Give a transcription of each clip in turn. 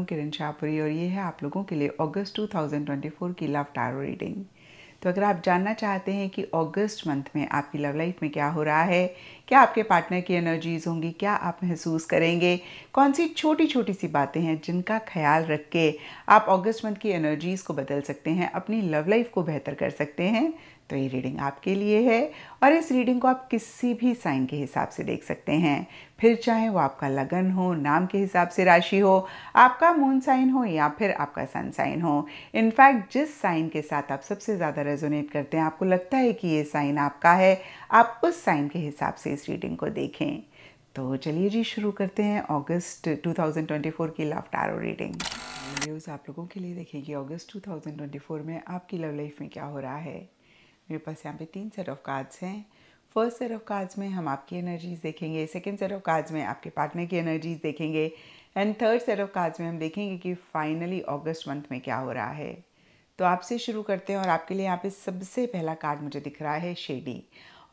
हूँ किरण शाहपुरी और ये है आप लोगों के लिए अगस्त 2024 की लव टारो रीडिंग तो अगर आप जानना चाहते हैं कि अगस्त मंथ में आपकी लव लाइफ में क्या हो रहा है क्या आपके पार्टनर की एनर्जीज़ होंगी क्या आप महसूस करेंगे कौन सी छोटी छोटी सी बातें हैं जिनका ख्याल रख के आप ऑगस्ट मंथ की एनर्जीज़ को बदल सकते हैं अपनी लव लाइफ को बेहतर कर सकते हैं तो ये रीडिंग आपके लिए है और इस रीडिंग को आप किसी भी साइन के हिसाब से देख सकते हैं फिर चाहे वो आपका लगन हो नाम के हिसाब से राशि हो आपका मून साइन हो या फिर आपका सन साइन हो इनफैक्ट जिस साइन के साथ आप सबसे ज़्यादा रेजोनेट करते हैं आपको लगता है कि ये साइन आपका है आप उस साइन के हिसाब से इस रीडिंग को देखें तो चलिए जी शुरू करते हैं अगस्त 2024 की लव टैरो रीडिंग वीडियोस आप लोगों के लिए देखें कि अगस्त 2024 में आपकी लव लाइफ में क्या हो रहा है मेरे पास यहाँ पे तीन सेट ऑफ कार्ड्स हैं फर्स्ट सेट ऑफ कार्ड्स में हम आपकी एनर्जीज देखेंगे सेकेंड सेट ऑफ कार्ड्स में आपके पार्टनर की एनर्जीज देखेंगे and third set of cards में हम देखेंगे कि फाइनली अगस्त मंथ में क्या हो रहा है तो आपसे शुरू करते हैं और आपके लिए यहाँ पे सबसे पहला कार्ड मुझे दिख रहा है शेडी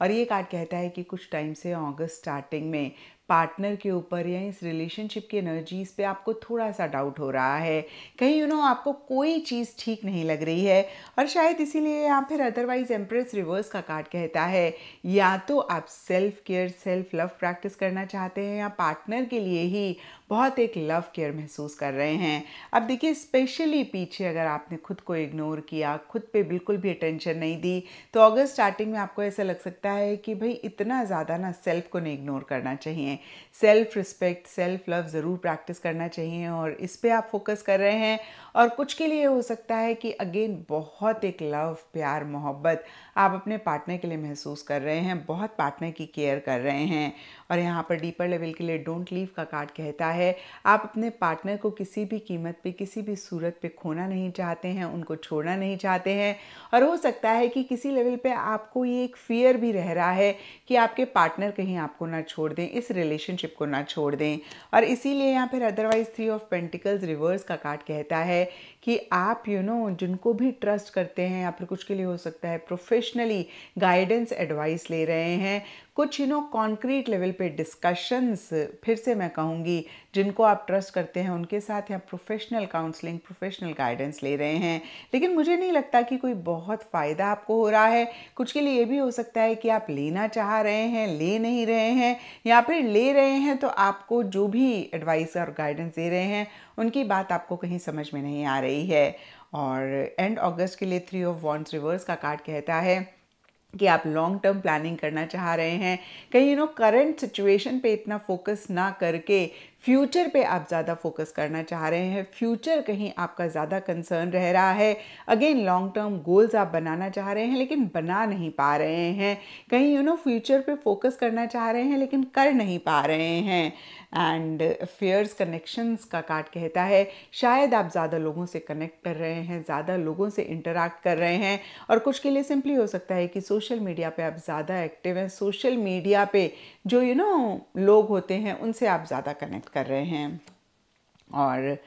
और ये कार्ड कहता है कि कुछ टाइम से अगस्त स्टार्टिंग में पार्टनर के ऊपर या इस रिलेशनशिप की एनर्जीज़ पे आपको थोड़ा सा डाउट हो रहा है कहीं यू you नो know, आपको कोई चीज़ ठीक नहीं लग रही है और शायद इसीलिए या फिर अदरवाइज एम्प्रेस रिवर्स का कार्ड कहता है या तो आप self care self love practice करना चाहते हैं या पार्टनर के लिए ही बहुत एक लव केयर महसूस कर रहे हैं अब देखिए स्पेशली पीछे अगर आपने खुद को इग्नोर किया खुद पे बिल्कुल भी अटेंशन नहीं दी तो अगस्त स्टार्टिंग में आपको ऐसा लग सकता है कि भाई इतना ज़्यादा ना सेल्फ को नहीं इग्नोर करना चाहिए सेल्फ रिस्पेक्ट सेल्फ लव ज़रूर प्रैक्टिस करना चाहिए और इस पर आप फोकस कर रहे हैं और कुछ के लिए हो सकता है कि अगेन बहुत एक लव प्यार मोहब्बत आप अपने पार्टनर के लिए महसूस कर रहे हैं बहुत पार्टनर की केयर कर रहे हैं और यहाँ पर डीपर लेवल के लिए डोंट लीव का कार्ड कहता है आप अपने पार्टनर को किसी भी कीमत पे किसी भी सूरत पे खोना नहीं चाहते हैं उनको छोड़ना नहीं चाहते हैं और हो सकता है कि किसी लेवल पे आपको ये एक फियर भी रह रहा है कि आपके पार्टनर कहीं आपको ना छोड़ दें इस रिलेशनशिप को ना छोड़ दें और इसीलिए यहाँ पर otherwise three of pentacles reverse का कार्ड कहता है कि आप यू you नो know, जिनको भी ट्रस्ट करते हैं या फिर कुछ के लिए हो सकता है प्रोफेशन प्रोफेशनली गाइडेंस एडवाइस ले रहे हैं कुछ यू नो कॉन्क्रीट लेवल पे डिस्कशंस फिर से मैं कहूँगी जिनको आप ट्रस्ट करते हैं उनके साथ या प्रोफेशनल काउंसलिंग प्रोफेशनल गाइडेंस ले रहे हैं लेकिन मुझे नहीं लगता कि कोई बहुत फ़ायदा आपको हो रहा है कुछ के लिए ये भी हो सकता है कि आप लेना चाह रहे हैं ले नहीं रहे हैं या फिर ले रहे हैं तो आपको जो भी एडवाइस और गाइडेंस दे रहे हैं उनकी बात आपको कहीं समझ में नहीं आ रही है और एंड अगस्त के लिए थ्री ऑफ वॉन्ट्स रिवर्स का कार्ड कहता है कि आप लॉन्ग टर्म प्लानिंग करना चाह रहे हैं कहीं यू नो करंट सिचुएशन पे इतना फोकस ना करके फ्यूचर पे आप ज़्यादा फोकस करना चाह रहे हैं फ्यूचर कहीं आपका ज़्यादा कंसर्न रह रहा है अगेन लॉन्ग टर्म गोल्स आप बनाना चाह रहे हैं लेकिन बना नहीं पा रहे हैं कहीं यू नो फ्यूचर पे फोकस करना चाह रहे हैं लेकिन कर नहीं पा रहे हैं एंड फेयर्स कनेक्शंस का कार्ड कहता है शायद आप ज़्यादा लोगों से कनेक्ट कर रहे हैं ज़्यादा लोगों से इंटरेक्ट कर रहे हैं और कुछ के लिए सिंपली हो सकता है कि सोशल मीडिया पे आप ज़्यादा एक्टिव हैं सोशल मीडिया पे जो यू you नो know, लोग होते हैं उनसे आप ज़्यादा कनेक्ट कर रहे हैं और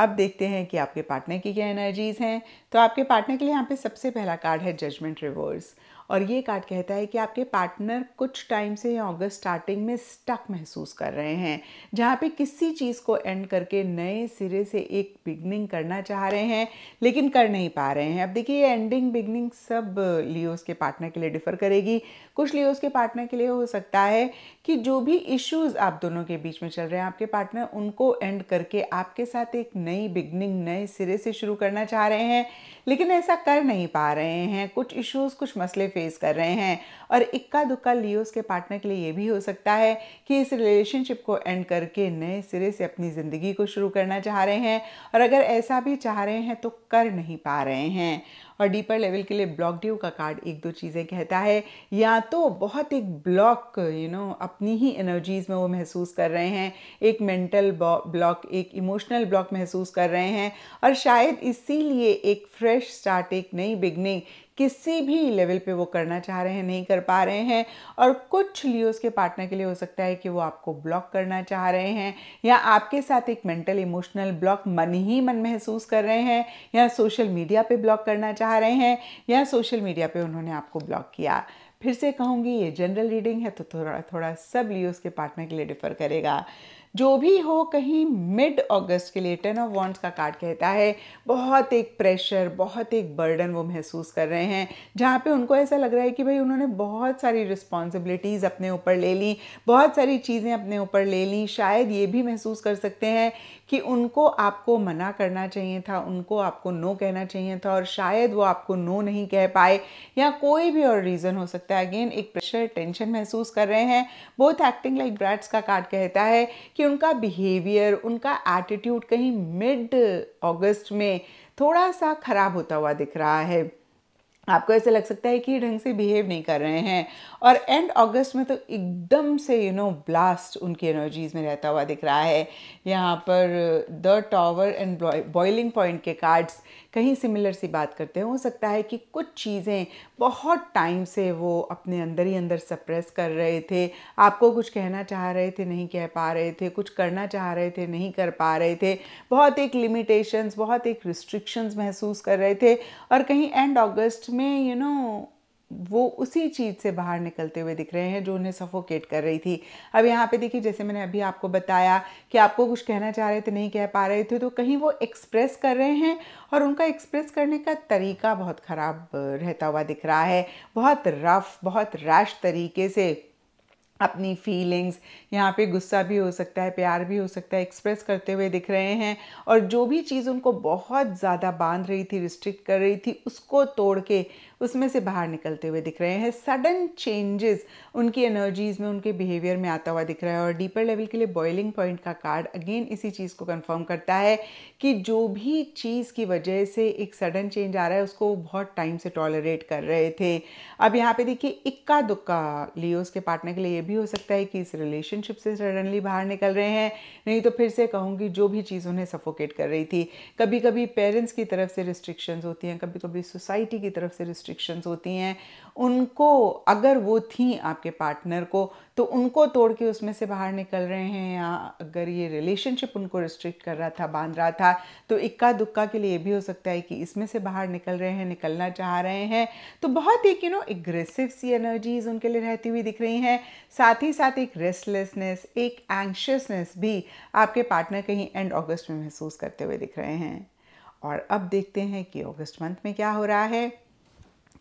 अब देखते हैं कि आपके पार्टनर की क्या एनर्जीज़ हैं तो आपके पार्टनर के लिए यहाँ पे सबसे पहला कार्ड है जजमेंट रिवर्स और ये कार्ड कहता है कि आपके पार्टनर कुछ टाइम से या अगस्त स्टार्टिंग में स्टक महसूस कर रहे हैं जहाँ पे किसी चीज़ को एंड करके नए सिरे से एक बिगनिंग करना चाह रहे हैं लेकिन कर नहीं पा रहे हैं अब देखिए ये एंडिंग बिगनिंग सब लियोस के पार्टनर के लिए डिफ़र करेगी कुछ लियोस के पार्टनर के लिए हो सकता है कि जो भी इश्यूज़ आप दोनों के बीच में चल रहे हैं आपके पार्टनर उनको एंड करके आपके साथ एक नई बिगनिंग नए सिरे से शुरू करना चाह रहे हैं लेकिन ऐसा कर नहीं पा रहे हैं कुछ इश्यूज कुछ मसले फेस कर रहे हैं और इक्का दुक्का लियोस के पार्टनर के लिए ये भी हो सकता है कि इस रिलेशनशिप को एंड करके नए सिरे से अपनी ज़िंदगी को शुरू करना चाह रहे हैं और अगर ऐसा भी चाह रहे हैं तो कर नहीं पा रहे हैं और डीपर लेवल के लिए ब्लॉक ड्यू का कार्ड एक दो चीज़ें कहता है या तो बहुत एक ब्लॉक यू नो अपनी ही एनर्जीज़ में वो महसूस कर रहे हैं एक मेंटल ब्लॉक एक इमोशनल ब्लॉक महसूस कर रहे हैं और शायद इसीलिए एक फ्रेश स्टार्ट एक नई बिगनिंग किसी भी लेवल पे वो करना चाह रहे हैं नहीं कर पा रहे हैं और कुछ लियोस के पार्टनर के लिए हो सकता है कि वो आपको ब्लॉक करना चाह रहे हैं या आपके साथ एक मेंटल इमोशनल ब्लॉक मन ही मन महसूस कर रहे हैं या सोशल मीडिया पे ब्लॉक करना चाह चाह रहे हैं या सोशल मीडिया पे उन्होंने आपको ब्लॉक किया फिर से कहूँगी ये जनरल रीडिंग है तो थोड़ा थोड़ा सब लिए उसके पार्टनर के लिए डिफ़र करेगा जो भी हो कहीं मिड अगस्त के लिए टेन ऑफ वॉन्ट्स का कार्ड कहता है बहुत एक प्रेशर बहुत एक बर्डन वो महसूस कर रहे हैं जहाँ पे उनको ऐसा लग रहा है कि भाई उन्होंने बहुत सारी रिस्पॉन्सिबिलिटीज़ अपने ऊपर ले ली बहुत सारी चीज़ें अपने ऊपर ले ली शायद ये भी महसूस कर सकते हैं कि उनको आपको मना करना चाहिए था उनको आपको नो कहना चाहिए था और शायद वो आपको नो नहीं कह पाए या कोई भी और रीज़न हो सकता है अगेन एक प्रेशर टेंशन महसूस कर रहे हैं बोथ एक्टिंग लाइक ब्रैड्स का कार्ड कहता है कि उनका बिहेवियर उनका एटीट्यूड कहीं मिड अगस्त में थोड़ा सा ख़राब होता हुआ दिख रहा है आपको ऐसे लग सकता है कि ढंग से बिहेव नहीं कर रहे हैं और एंड अगस्त में तो एकदम से यू नो ब्लास्ट उनकी एनर्जीज में रहता हुआ दिख रहा है यहाँ पर the tower and boiling point के कार्ड्स कहीं सिमिलर सी बात करते हैं हो सकता है कि कुछ चीज़ें बहुत टाइम से वो अपने अंदर ही अंदर सप्रेस कर रहे थे आपको कुछ कहना चाह रहे थे नहीं कह पा रहे थे कुछ करना चाह रहे थे नहीं कर पा रहे थे बहुत एक लिमिटेशंस बहुत एक रिस्ट्रिक्शंस महसूस कर रहे थे और कहीं एंड अगस्त में यू you नो know, वो उसी चीज़ से बाहर निकलते हुए दिख रहे हैं जो उन्हें सफोकेट कर रही थी अब यहाँ पे देखिए जैसे मैंने अभी आपको बताया कि आपको कुछ कहना चाह रहे थे नहीं कह पा रहे थे तो कहीं वो एक्सप्रेस कर रहे हैं और उनका एक्सप्रेस करने का तरीका बहुत ख़राब रहता हुआ दिख रहा है बहुत रफ़ बहुत रैश तरीके से अपनी फीलिंग्स यहाँ पे गुस्सा भी हो सकता है प्यार भी हो सकता है एक्सप्रेस करते हुए दिख रहे हैं और जो भी चीज़ उनको बहुत ज़्यादा बांध रही थी रिस्ट्रिक्ट कर रही थी उसको तोड़ के उसमें से बाहर निकलते हुए दिख रहे हैं सडन चेंजेस उनकी एनर्जीज़ में उनके बिहेवियर में आता हुआ दिख रहा है और डीपर लेवल के लिए बॉइलिंग पॉइंट का कार्ड अगेन इसी चीज़ को कन्फर्म करता है कि जो भी चीज़ की वजह से एक सडन चेंज आ रहा है उसको बहुत टाइम से टॉलरेट कर रहे थे अब यहाँ पे देखिए इक्का दुक्का लियोस के पार्टनर के लिए भी हो सकता है कि इस रिलेशनशिप से सडनली बाहर निकल रहे हैं नहीं तो फिर से कहूँगी जो भी चीज़ उन्हें सफोकेट कर रही थी कभी कभी पेरेंट्स की तरफ से रिस्ट्रिक्शंस होती हैं कभी कभी सोसाइटी की तरफ से रिस्ट्रिक्शंस होती हैं उनको अगर वो थी आपके पार्टनर को तो उनको तोड़ के उसमें से बाहर निकल रहे हैं या अगर ये रिलेशनशिप उनको रिस्ट्रिक्ट कर रहा था बांध रहा था तो इक्का दुक्का के लिए ये भी हो सकता है कि इसमें से बाहर निकल रहे हैं निकलना चाह रहे हैं तो बहुत एक यू नो एग्रेसिव सी एनर्जीज उनके लिए रहती हुई दिख रही हैं साथ ही साथ एक रेस्टलेसनेस एक एंशियसनेस भी आपके पार्टनर कहीं एंड ऑगस्ट में महसूस करते हुए दिख रहे हैं और अब देखते हैं कि अगस्त मंथ में क्या हो रहा है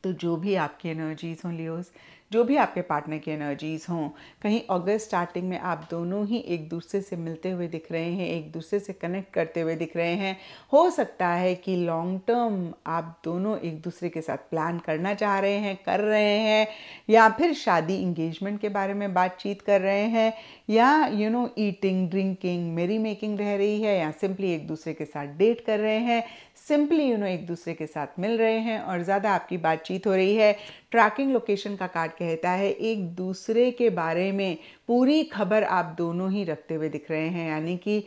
तो जो भी आपकी एनर्जीज़ हों लियोस जो भी आपके पार्टनर की एनर्जीज़ हों कहीं अगस्त स्टार्टिंग में आप दोनों ही एक दूसरे से मिलते हुए दिख रहे हैं एक दूसरे से कनेक्ट करते हुए दिख रहे हैं हो सकता है कि लॉन्ग टर्म आप दोनों एक दूसरे के साथ प्लान करना चाह रहे हैं कर रहे हैं या फिर शादी इंगेजमेंट के बारे में बातचीत कर रहे हैं या you know eating drinking merry making रह रही है या सिंपली एक दूसरे के साथ डेट कर रहे हैं सिंपली यू नो एक दूसरे के साथ मिल रहे हैं और ज़्यादा आपकी बातचीत हो रही है ट्रैकिंग लोकेशन का कार्ड कहता है एक दूसरे के बारे में पूरी खबर आप दोनों ही रखते हुए दिख रहे हैं यानी कि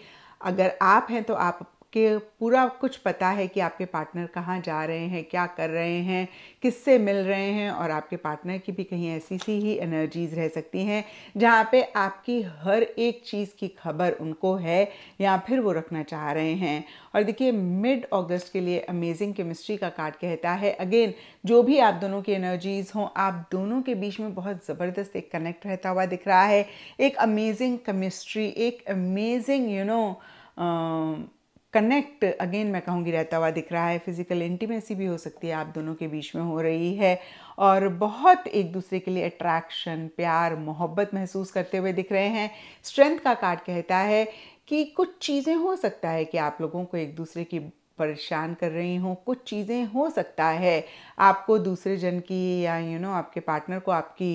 अगर आप हैं तो आप कि पूरा कुछ पता है कि आपके पार्टनर कहाँ जा रहे हैं क्या कर रहे हैं किससे मिल रहे हैं और आपके पार्टनर की भी कहीं ऐसी सी ही एनर्जीज रह सकती हैं जहाँ पे आपकी हर एक चीज़ की खबर उनको है या फिर वो रखना चाह रहे हैं और देखिए मिड अगस्त के लिए अमेजिंग केमिस्ट्री का कार्ड कहता है अगेन जो भी आप दोनों की एनर्जीज़ हों आप दोनों के बीच में बहुत ज़बरदस्त एक कनेक्ट रहता हुआ दिख रहा है एक अमेजिंग केमिस्ट्री एक amazing you know connect again मैं कहूँगी रहता हुआ दिख रहा है फिज़िकल इंटीमेसी भी हो सकती है आप दोनों के बीच में हो रही है और बहुत एक दूसरे के लिए अट्रैक्शन प्यार मोहब्बत महसूस करते हुए दिख रहे हैं स्ट्रेंथ का कार्ड कहता है कि कुछ चीज़ें हो सकता है कि आप लोगों को एक दूसरे की परेशान कर रही हों कुछ चीज़ें हो सकता है आपको दूसरे जन की या यू you नो know, आपके पार्टनर को आपकी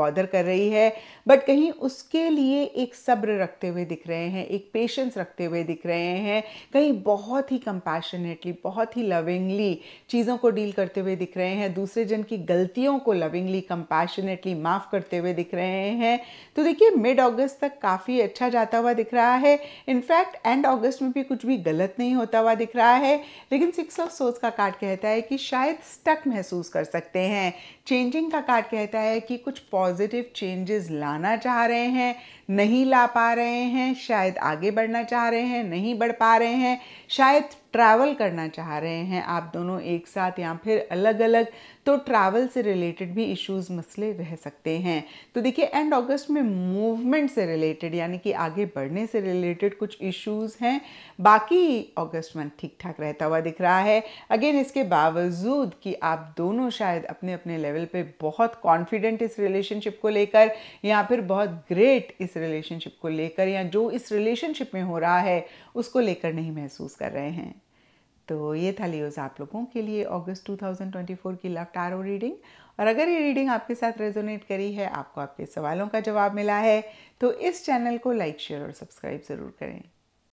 बॉदर कर रही है बट कहीं उसके लिए एक सब्र रखते हुए दिख रहे हैं एक पेशेंस रखते हुए दिख रहे हैं कहीं बहुत ही कंपैशनेटली बहुत ही लविंगली चीज़ों को डील करते हुए दिख रहे हैं दूसरे जन की गलतियों को लविंगली कंपैशनेटली माफ़ करते हुए दिख रहे हैं तो देखिए मिड अगस्त तक काफ़ी अच्छा जाता हुआ दिख रहा है इनफैक्ट एंड अगस्त में भी कुछ भी गलत नहीं होता हुआ दिख रहा है है लेकिन सिक्स ऑफ सोच का कार्ड कहता है कि शायद स्टक महसूस कर सकते हैं चेंजिंग का कार्ड कहता है कि कुछ पॉजिटिव चेंजेस लाना चाह रहे हैं नहीं ला पा रहे हैं शायद आगे बढ़ना चाह रहे हैं नहीं बढ़ पा रहे हैं शायद ट्रैवल करना चाह रहे हैं आप दोनों एक साथ या फिर अलग अलग तो ट्रैवल से रिलेटेड भी इश्यूज मसले रह सकते हैं तो देखिए एंड अगस्त में मूवमेंट से रिलेटेड यानी कि आगे बढ़ने से रिलेटेड कुछ इश्यूज हैं बाकी अगस्त मंथ ठीक ठाक रहता हुआ दिख रहा है अगेन इसके बावजूद कि आप दोनों शायद अपने अपने लेवल लेवल पे बहुत कॉन्फिडेंट इस रिलेशनशिप को लेकर या फिर बहुत ग्रेट इस रिलेशनशिप को लेकर या जो इस रिलेशनशिप में हो रहा है उसको लेकर नहीं महसूस कर रहे हैं तो ये था लियोज आप लोगों के लिए अगस्त 2024 की लव टारो रीडिंग और अगर ये रीडिंग आपके साथ रेजोनेट करी है आपको आपके सवालों का जवाब मिला है तो इस चैनल को लाइक शेयर और सब्सक्राइब ज़रूर करें